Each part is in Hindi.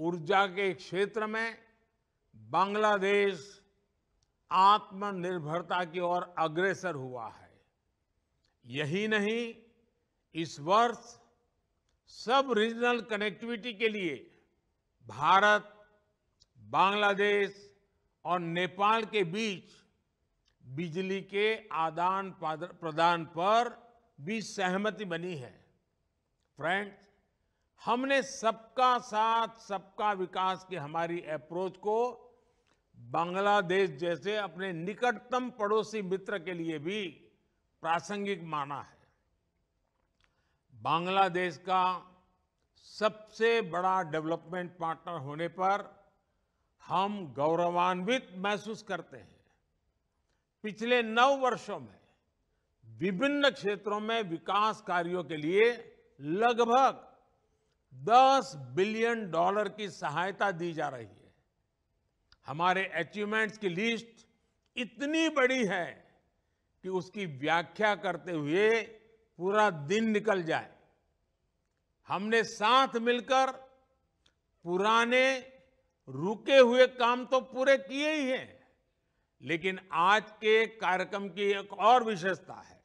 ऊर्जा के क्षेत्र में बांग्लादेश आत्मनिर्भरता की ओर अग्रसर हुआ है यही नहीं इस वर्ष सब रीजनल कनेक्टिविटी के लिए भारत बांग्लादेश और नेपाल के बीच बिजली के आदान प्रदान पर भी सहमति बनी है फ्रेंड्स हमने सबका साथ सबका विकास की हमारी अप्रोच को बांग्लादेश जैसे अपने निकटतम पड़ोसी मित्र के लिए भी प्रासंगिक माना है बांग्लादेश का सबसे बड़ा डेवलपमेंट पार्टनर होने पर हम गौरवान्वित महसूस करते हैं पिछले नौ वर्षों में विभिन्न क्षेत्रों में विकास कार्यों के लिए लगभग 10 बिलियन डॉलर की सहायता दी जा रही है हमारे अचीवमेंट्स की लिस्ट इतनी बड़ी है कि उसकी व्याख्या करते हुए पूरा दिन निकल जाए हमने साथ मिलकर पुराने रुके हुए काम तो पूरे किए ही हैं लेकिन आज के कार्यक्रम की एक और विशेषता है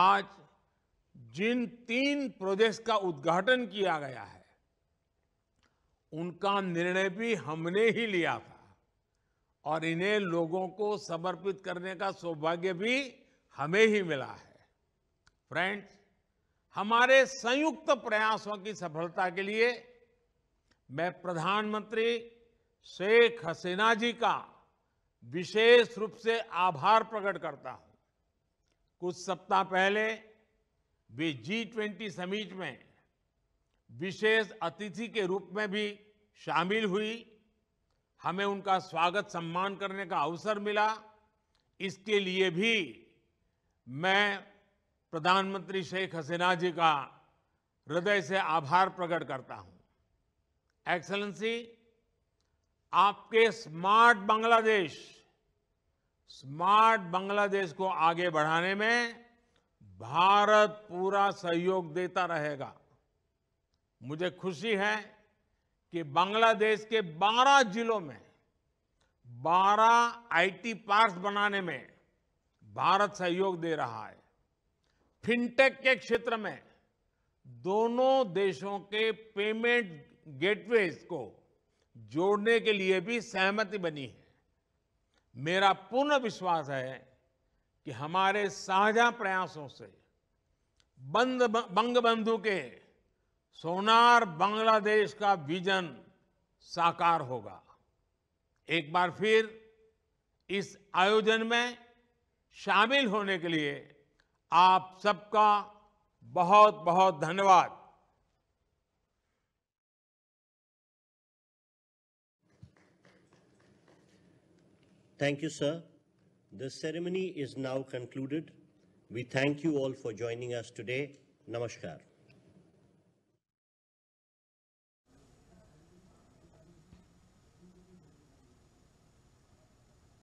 आज जिन तीन प्रोजेक्ट्स का उद्घाटन किया गया है उनका निर्णय भी हमने ही लिया था और इन्हें लोगों को समर्पित करने का सौभाग्य भी हमें ही मिला है फ्रेंड्स हमारे संयुक्त प्रयासों की सफलता के लिए मैं प्रधानमंत्री शेख हसीना जी का विशेष रूप से आभार प्रकट करता हूं कुछ सप्ताह पहले वे जी ट्वेंटी समिट में विशेष अतिथि के रूप में भी शामिल हुई हमें उनका स्वागत सम्मान करने का अवसर मिला इसके लिए भी मैं प्रधानमंत्री शेख हसीना जी का हृदय से आभार प्रकट करता हूं एक्सलेंसी आपके स्मार्ट बांग्लादेश स्मार्ट बांग्लादेश को आगे बढ़ाने में भारत पूरा सहयोग देता रहेगा मुझे खुशी है कि बांग्लादेश के 12 जिलों में 12 आईटी पार्क्स बनाने में भारत सहयोग दे रहा है फिनटेक के क्षेत्र में दोनों देशों के पेमेंट गेटवेज को जोड़ने के लिए भी सहमति बनी है मेरा पूर्ण विश्वास है कि हमारे साझा प्रयासों से बंद बंग बंधु के सोनार बांग्लादेश का विजन साकार होगा एक बार फिर इस आयोजन में शामिल होने के लिए आप सबका बहुत बहुत धन्यवाद thank you sir The ceremony is now concluded. We thank you all for joining us today. Namaskar.